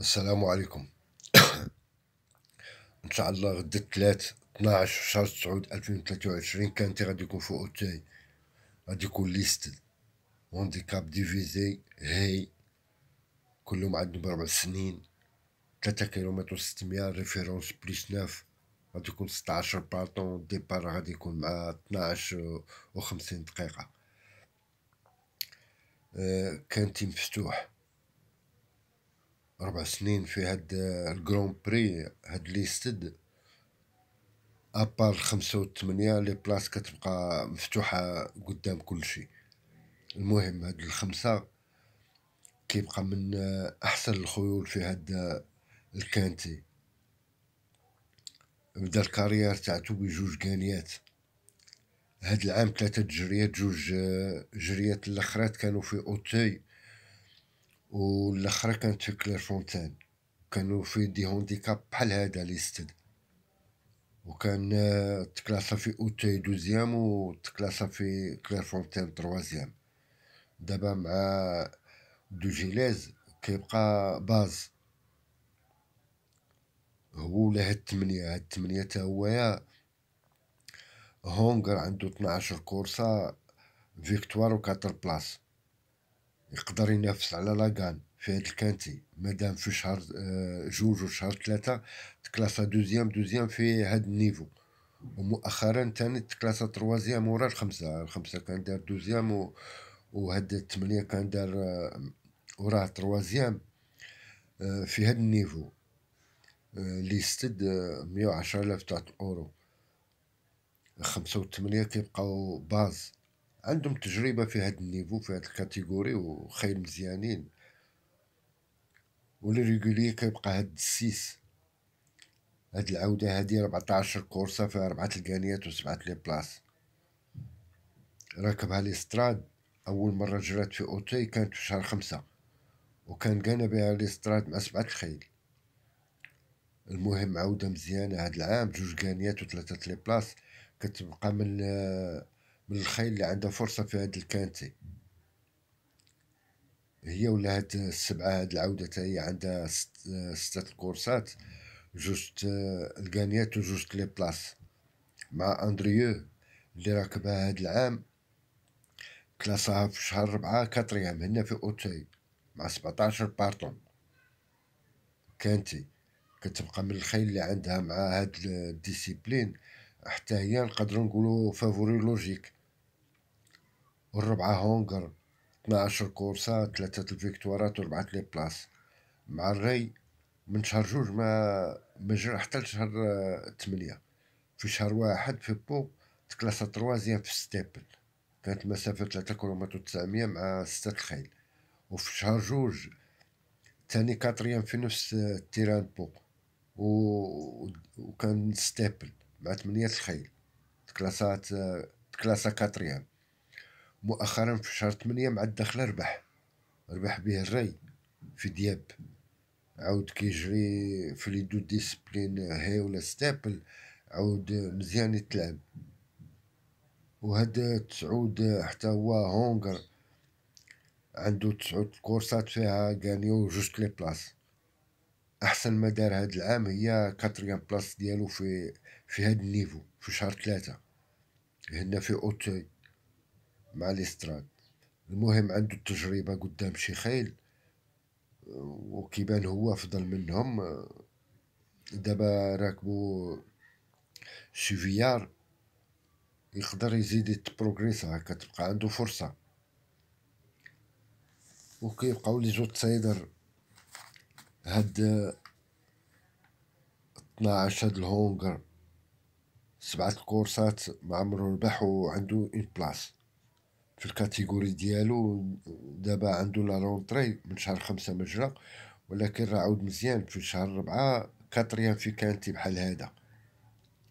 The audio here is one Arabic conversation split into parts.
السلام عليكم ان شاء الله غدا الثلاث 12 شهر 9 2023 كانت غادي يكون فوق اوتاي غادي يكون ليست هونديكاب ديفيزي هي كلهم عندهم ربع سنين 3 كيلومتر 600 ريفيرونس بليس 9 غادي يكون 16 باطون ديبار غادي يكون مع 12 و 50 دقيقه آه كان تيم مفتوح ربع سنين في هاد الجرون بري هاد ليستد ابار الخمسة والثمانية لي بلاص كتبقى مفتوحة قدام كلشي المهم هاد الخمسة كيبقى من احسن الخيول في هاد الكانتي بدا الكاريير تاعتو بجوج كانيات هاد العام ثلاثة جريات جوج جريات الاخرات كانوا في اوتي والاخرى كانت في كلير فونتين كانوا في دي هونديكاب بحال هذا ليستد وكان آه، تكلاسا في اوتي دوزيام وتكلاسا في كلير فونتين تروازيام دابا مع دو جيليز كيبقى باز هو ولا هاد التمنية هاد التمنية تا هويا هونغر عندو 12 كورسة فيكتوار و 4 بلاص يقدر ينافس على لاكان في هاد الكانتي مادام في شهر آه، جوج وشهر ثلاثة تكلاسا دوزيام دوزيام في هاد النيفو ومؤخرا تاني تكلاسا تروازيام ورا الخمسة الخمسة كان دار دوزيام و وهاد التمنية كان دار آه، وراه تروازيام آه، في هاد النيفو لي ستد مية وعشرة آلاف تاع الأورو خمسة وثمانية كيبقاو باز عندهم تجربه في هذا النيفو في هذه الكاتيجوري وخايل مزيانين ولي ريغولي كيبقى هاد السيس هاد العودة هادي 14 كورسة فيها ربعة الكانيات وسبعة لي بلاص راكبها لي ستراد أول مرة جرات في أوتي كانت في شهر خمسة وكان كان بها لي ستراد مع سبعة الخيل المهم عودة مزيانة هاد العام جوج كانيات وثلاثة لي بلاص كتبقى من آه، من الخيل اللي عندها فرصة في هاد الكانتي هي ولا هاد السبعة هاد العودة هي عندها ست ستة الكورسات جوج الكانيات وجوج لي بلاص مع اندريو اللي راكبها هاد العام كلاسها في شهر ربعة كاتريام هنا في اوتي مع سبعتاشر بارتون كانتي كتبقى من الخيل اللي عندها مع هاد الديسيبلين حتى هي نقدرو نقولو فافوري لوجيك والربعة هونغر 12 كورسا ثلاثة الفيكتوارات وربعة لي بلاس مع الري من شهر جوج ما ما حتى لشهر ثمانية آه، في شهر واحد في بو تكلاسا تروازيام في ستيبل كانت مسافة ثلاثة كيلومتر وتسعمية مع ستة الخيل وفي شهر جوج تاني كاتريام في نفس آه، تيران بو و... وكان ستيبل مع ثمانية الخيل تكلاسات آه، تكلاسا كاتريام مؤخرا في شهر 8 مع الدخل ربح ربح به الري في دياب عاود كيجري في لي دو ديسبلين هي ولا ستابل عاود مزيان يتلعب وهاد تسعود حتى هو هونغر عنده تسعود كورسات فيها غانيو جوست لي بلاص احسن ما دار هاد العام هي كاتريام بلاص ديالو في في هاد النيفو في شهر ثلاثة هنا في اوتوي مع الاستراد المهم عنده التجربه قدام شي خيل وكيبان هو افضل منهم دابا راكبو شيفيار يقدر يزيد يتبروغريسا هكا تبقى عنده فرصه وكيبقاو لي زوت سايدر هاد 12 هاد الهونغر سبعة الكورسات معمرو عمرو ربح وعنده اون بلاص في الكاتيجوري ديالو دابا عنده لا رونتري من شهر خمسة ما جرى ولكن راه عاود مزيان في شهر ربعة كاتريان في كانتي بحال هذا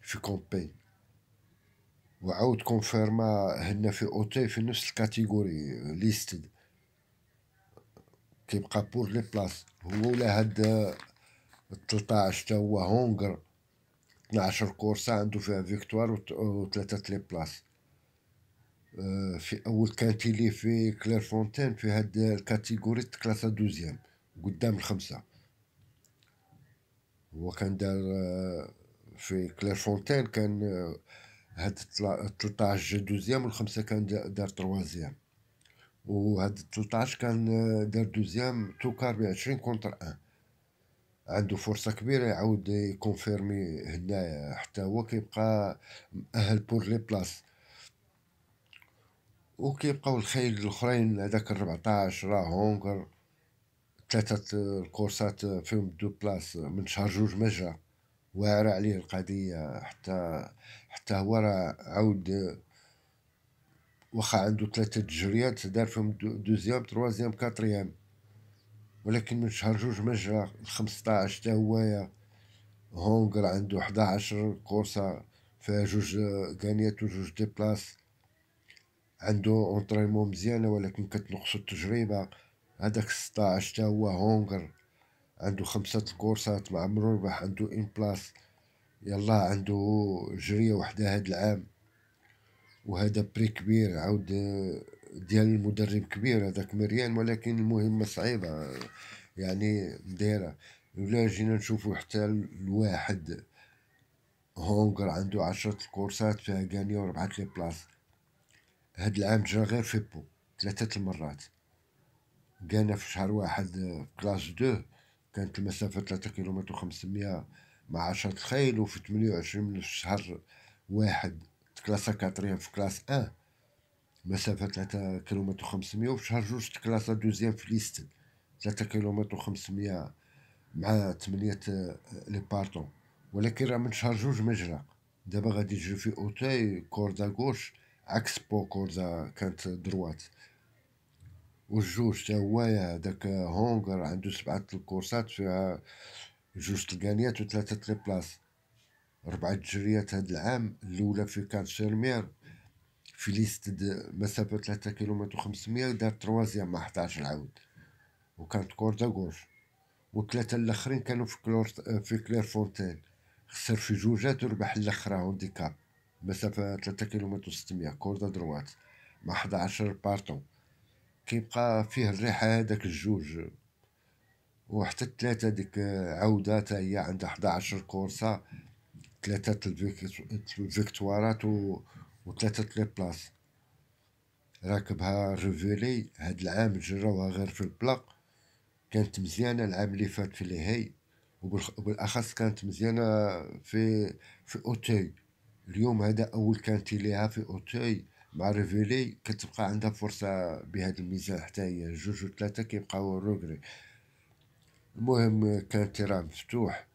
في كومبي وعاود كونفيرما هنا في اوتي في نفس الكاتيجوري ليستد كيبقى بور لي بلاص هو ولا هاد 13 تا هو هونغر 12 كورسا عنده فيها فيكتوار و 3 لي بلاص آه، في اول كانتيلي في كلير فونتين في هاد الكاتيجوري تكلاسا دوزيام قدام الخمسه هو كان دار آه، في كلير فونتين كان آه، هاد 13 دوزيام والخمسه كان دار تروازيام وهاد 13 كان دار دوزيام توكار ب 20 كونتر 1 عندو عنده فرصة كبيرة يعاود يكونفيرمي هنايا حتى هو كيبقى مأهل بور لي بلاص وكيبقاو الخيل الاخرين هذاك ال14 راه هونغر ثلاثه الكورسات فيهم دو بلاس من شهر جوج ما جا واعره عليه القضيه حتى حتى هو راه عاود واخا عنده ثلاثه تجريات دار فيهم دوزيام تروازيام كاتريام ولكن من شهر جوج ما جا 15 حتى هويا هونغر عنده 11 كورسه فيها جوج غانيات وجوج دي بلاس عنده اونطريمون مزيانه ولكن كتنقصو التجربه هذاك 16 تا هو هونغر عنده خمسة الكورسات مع عمرو ربح عنده ان بلاس يلا عنده جريه وحده هاد العام وهذا بري كبير عاود ديال المدرب كبير هذاك مريان ولكن المهمه صعيبه يعني مدايره ولا جينا نشوفو حتى الواحد هونغر عنده عشرة الكورسات فيها غانيو ربعة لي بلاص هاد العام جا غير في بو ثلاثة المرات جانا في شهر واحد في كلاس دو كانت المسافة ثلاثة كيلومتر وخمسمية مع عشرة خيل وفي تمنية وعشرين من شهر واحد تكلاسا كاتريام في كلاس ان مسافة ثلاثة كيلومتر وخمسمية وفي شهر جوج تكلاسا دوزيام في ليستن ثلاثة كيلومتر وخمسمية مع تمنية لي بارتون ولكن راه من شهر جوج ما دابا غادي يجري في اوتاي كوردا غوش عكس بوكورزا كانت دروات والجوج تا هو هذاك هونغر عندو سبعة الكورسات فيها جوج تلقانيات وثلاثة تلي بلاص ربعة تجريات هاد العام الأولى في كان شيرمير في ليست مسافة ثلاثة كيلومتر وخمسمية دار تروازيام مع حداش العود وكانت كوردا غوش والثلاثة الآخرين كانوا في كلور في كلير فونتين خسر في جوجات وربح الآخرة هونديكاب مسافة ثلاثة كيلومتر و600 كوردا دروات مع عشر بارتون كيبقى فيه الريحة هذاك الجوج وحتى الثلاثة ديك عودة تا هي عندها عشر كورسا ثلاثة الفيكتوارات و وثلاثة لي بلاص راكبها ريفيلي هاد العام جراوها غير في البلاق كانت مزيانة العام اللي فات في ليهي وبالأخص كانت مزيانة في في أوتيل اليوم هذا اول كانت ليها في اوتاي مع ريفيلي كتبقى عندها فرصه بهذا الميزان حتى هي جوج وثلاثه كيبقاو روغري المهم كان تيران مفتوح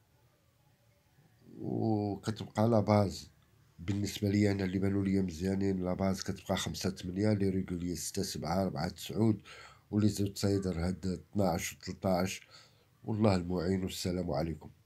وكتبقى لا باز بالنسبه لي انا اللي بانوا لي مزيانين لا باز كتبقى خمسة ثمانية لي ريغولي ستة سبعة أربعة تسعود ولي زوت سايدر هاد 12 و 13 والله المعين والسلام عليكم